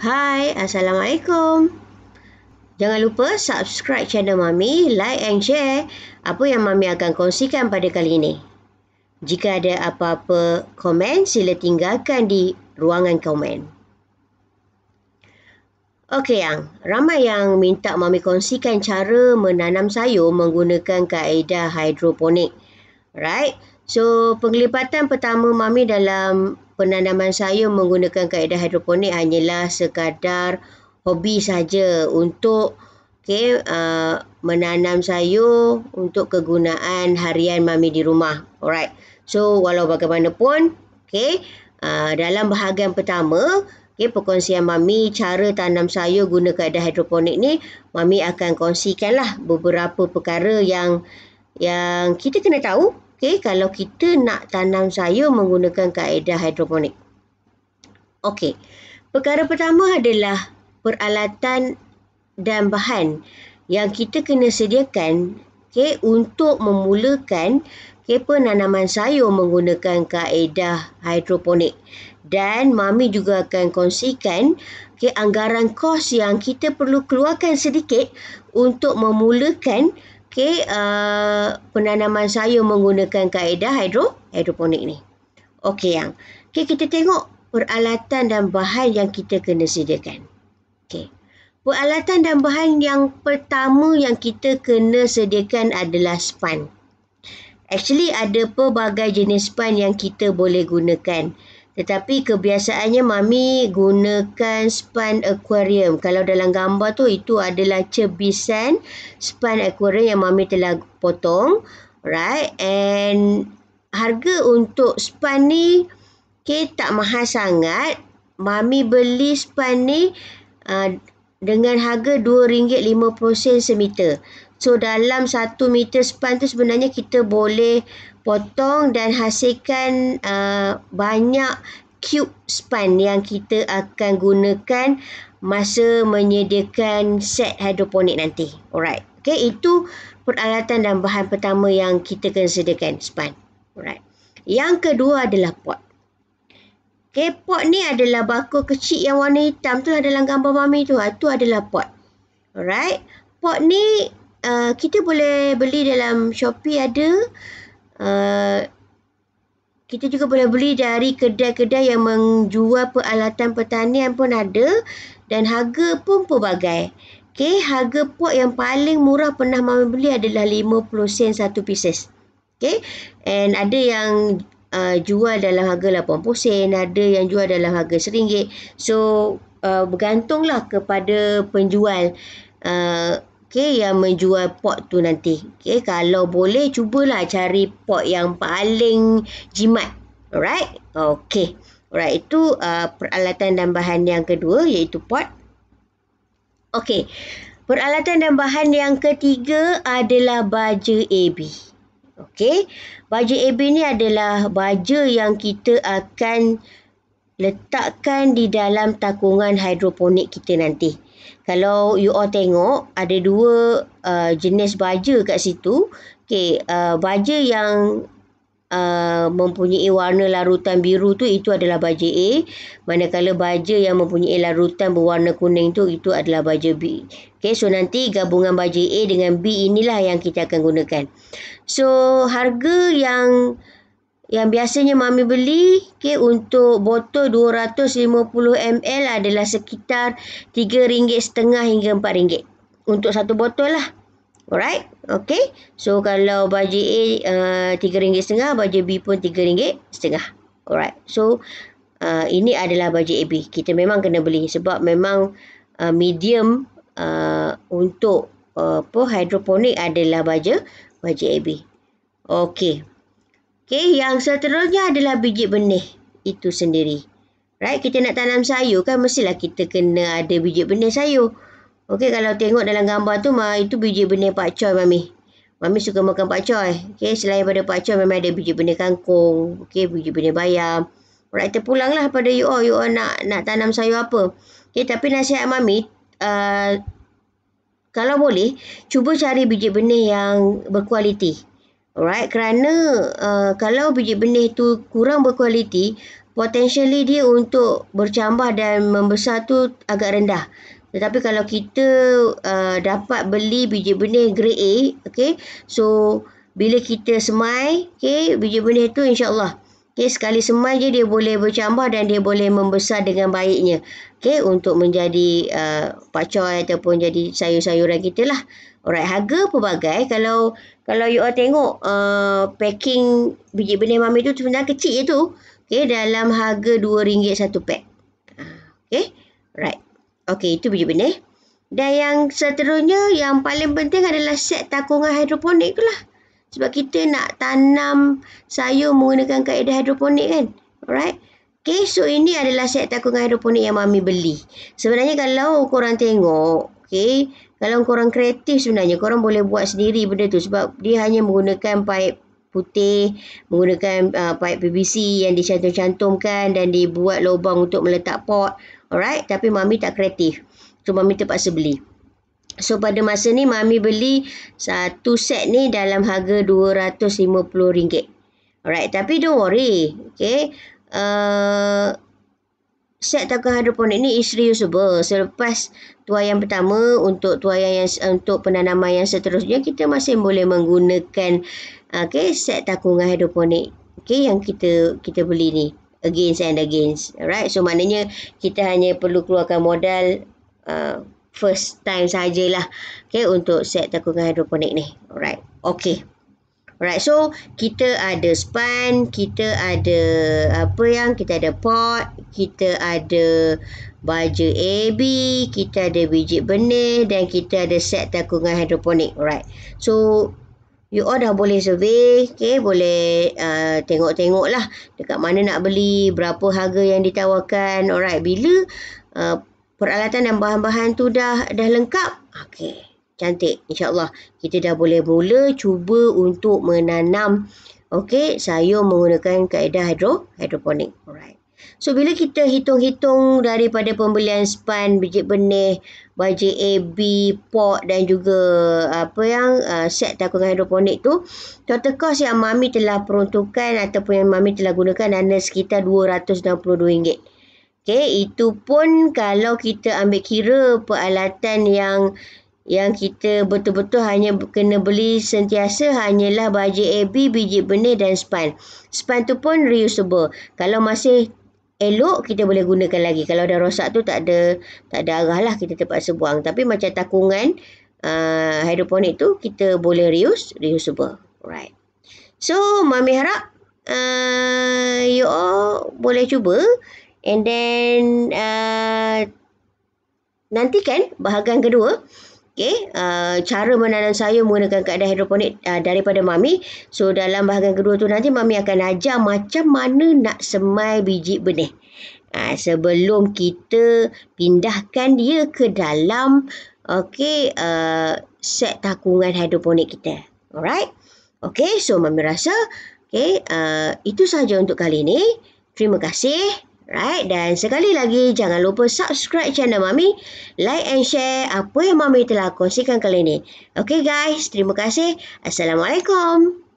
Hai, Assalamualaikum. Jangan lupa subscribe channel Mami, like and share apa yang Mami akan kongsikan pada kali ini. Jika ada apa-apa komen, sila tinggalkan di ruangan komen. Okey yang, ramai yang minta Mami kongsikan cara menanam sayur menggunakan kaedah hidroponik. Right? So, penglibatan pertama Mami dalam penanaman sayur menggunakan kaedah hidroponik hanyalah sekadar hobi saja untuk okay, uh, menanam sayur untuk kegunaan harian mami di rumah. Alright. So, walau bagaimanapun, okay, uh, dalam bahagian pertama, okay, perkongsian mami cara tanam sayur guna kaedah hidroponik ni, mami akan kongsikanlah beberapa perkara yang yang kita kena tahu Okey, kalau kita nak tanam sayur menggunakan kaedah hidroponik. Okey, perkara pertama adalah peralatan dan bahan yang kita kena sediakan okay, untuk memulakan okay, penanaman sayur menggunakan kaedah hidroponik. Dan Mami juga akan kongsikan okay, anggaran kos yang kita perlu keluarkan sedikit untuk memulakan Okey, uh, penanaman saya menggunakan kaedah hidro, hidroponik ni. Okey yang. Okey, kita tengok peralatan dan bahan yang kita kena sediakan. Okey. Peralatan dan bahan yang pertama yang kita kena sediakan adalah span. Actually ada pelbagai jenis span yang kita boleh gunakan. Tetapi kebiasaannya mami gunakan span aquarium. Kalau dalam gambar tu itu adalah cebisan span aquarium yang mami telah potong. Right? And harga untuk span ni okay, tak mahal sangat. Mami beli span ni uh, dengan harga RM2.50 semeter. So dalam satu meter span tu sebenarnya kita boleh potong dan hasilkan uh, banyak cube span yang kita akan gunakan masa menyediakan set hidroponik nanti. Alright. Okay, itu peralatan dan bahan pertama yang kita kena sediakan span. Alright. Yang kedua adalah pot. Okay, pot ni adalah bakul kecil yang warna hitam tu adalah gambar mami tu. Ah, tu adalah pot. Alright. Pot ni uh, kita boleh beli dalam Shopee ada. Uh, kita juga boleh beli dari kedai-kedai yang menjual peralatan pertanian pun ada. Dan harga pun pelbagai. Okay, harga pot yang paling murah pernah mami beli adalah 50 sen satu pieces. Okay, and ada yang uh, jual dalam harga 80 sen, ada yang jual dalam harga rm So, uh, bergantunglah kepada penjual. Uh, okay, yang menjual pot tu nanti. Okay, kalau boleh, cubalah cari pot yang paling jimat. Alright? Okay. Alright, itu uh, peralatan dan bahan yang kedua iaitu pot. Okay. Peralatan dan bahan yang ketiga adalah baja AB. Okay. Baja AB ni adalah baja yang kita akan letakkan di dalam takungan hidroponik kita nanti. Kalau you all tengok, ada dua uh, jenis baja kat situ. Okay, uh, baja yang uh, mempunyai warna larutan biru tu, itu adalah baja A. Manakala baja yang mempunyai larutan berwarna kuning tu, itu adalah baja B. Okay, so nanti gabungan baja A dengan B inilah yang kita akan gunakan. So, harga yang yang biasanya mami beli okay, untuk botol 250 ml adalah sekitar RM3.5 hingga RM4. Untuk satu botol lah. Alright. Okay. So kalau baju A RM3.5, uh, eh, baju B pun RM3.5. Alright. So uh, ini adalah baju B. Kita memang kena beli sebab memang uh, medium uh, untuk uh, apa, hidroponik adalah baju baju B, Okay. Okey, yang seterusnya adalah biji benih itu sendiri. Right, kita nak tanam sayur kan mestilah kita kena ada biji benih sayur. Okey, kalau tengok dalam gambar tu mah itu biji benih pak choy mami. Mami suka makan pak choy. Okey, selain pada pak choy memang ada biji benih kangkung, okey, biji benih bayam. Right, kita pulanglah pada you all, you all nak nak tanam sayur apa. Okey, tapi nasihat mami uh, kalau boleh cuba cari biji benih yang berkualiti. Alright, kerana uh, kalau biji benih tu kurang berkualiti, potentially dia untuk bercambah dan membesar tu agak rendah. Tetapi kalau kita uh, dapat beli biji benih grade A, okay, so bila kita semai, okay, biji benih tu insyaAllah Okay, sekali semai je dia boleh bercambah dan dia boleh membesar dengan baiknya. Okay, untuk menjadi uh, pakcoy ataupun jadi sayur-sayuran kita lah. Alright, harga pelbagai. Kalau kalau you all tengok uh, packing biji benih mami tu sebenarnya kecil je tu. Okay, dalam harga RM2 satu pack. Okay, right. Okay, itu biji benih. Dan yang seterusnya, yang paling penting adalah set takungan hidroponik tu lah. Sebab kita nak tanam sayur menggunakan kaedah hidroponik kan. Alright. Okay, so ini adalah set takungan hidroponik yang Mami beli. Sebenarnya kalau korang tengok, okay, kalau korang kreatif sebenarnya, korang boleh buat sendiri benda tu sebab dia hanya menggunakan pipe putih, menggunakan uh, pipe PVC yang dicantum-cantumkan dan dibuat lubang untuk meletak pot. Alright, tapi Mami tak kreatif. So, Mami terpaksa beli. So pada masa ni mami beli satu set ni dalam harga RM250. Alright, tapi don't worry. Okay. Uh, set takkan hidroponik ni is reusable. Selepas tuayan pertama untuk tuayan yang untuk penanaman yang seterusnya kita masih boleh menggunakan uh, okay, set takungan hidroponik okay, yang kita kita beli ni against and against. Alright, so maknanya kita hanya perlu keluarkan modal uh, first time sajalah okay, untuk set takungan hidroponik ni. Alright. Okay. Alright, so kita ada span, kita ada apa yang, kita ada pot, kita ada baja AB, kita ada biji benih dan kita ada set takungan hidroponik. Alright, so you all dah boleh survey, okay, boleh tengok-tengok uh, lah dekat mana nak beli, berapa harga yang ditawarkan. Alright, bila uh, peralatan dan bahan-bahan tu dah dah lengkap. Okey, cantik. InsyaAllah kita dah boleh mula cuba untuk menanam okey, sayur menggunakan kaedah hidro, hidroponik. Alright. So, bila kita hitung-hitung daripada pembelian span, biji benih, baji AB, pot dan juga apa yang uh, set takungan hidroponik tu, total cost yang Mami telah peruntukan ataupun yang Mami telah gunakan adalah sekitar RM262. Okey, itu pun kalau kita ambil kira peralatan yang yang kita betul-betul hanya kena beli sentiasa hanyalah baju AB, biji benih dan span. Span tu pun reusable. Kalau masih elok kita boleh gunakan lagi. Kalau dah rosak tu tak ada tak ada arah lah kita terpaksa buang. Tapi macam takungan uh, hidroponik tu kita boleh reuse, reusable. Right. So, Mami harap uh, you all boleh cuba And then uh, nantikan bahagian kedua. Okay, uh, cara menanam sayur menggunakan keadaan hidroponik uh, daripada Mami. So, dalam bahagian kedua tu nanti Mami akan ajar macam mana nak semai biji benih. Ha, sebelum kita pindahkan dia ke dalam okay, uh, set takungan hidroponik kita. Alright. Okay, so Mami rasa okay, uh, itu sahaja untuk kali ini. Terima kasih. Right? Dan sekali lagi, jangan lupa subscribe channel Mami. Like and share apa yang Mami telah kongsikan kali ini. Okay guys, terima kasih. Assalamualaikum.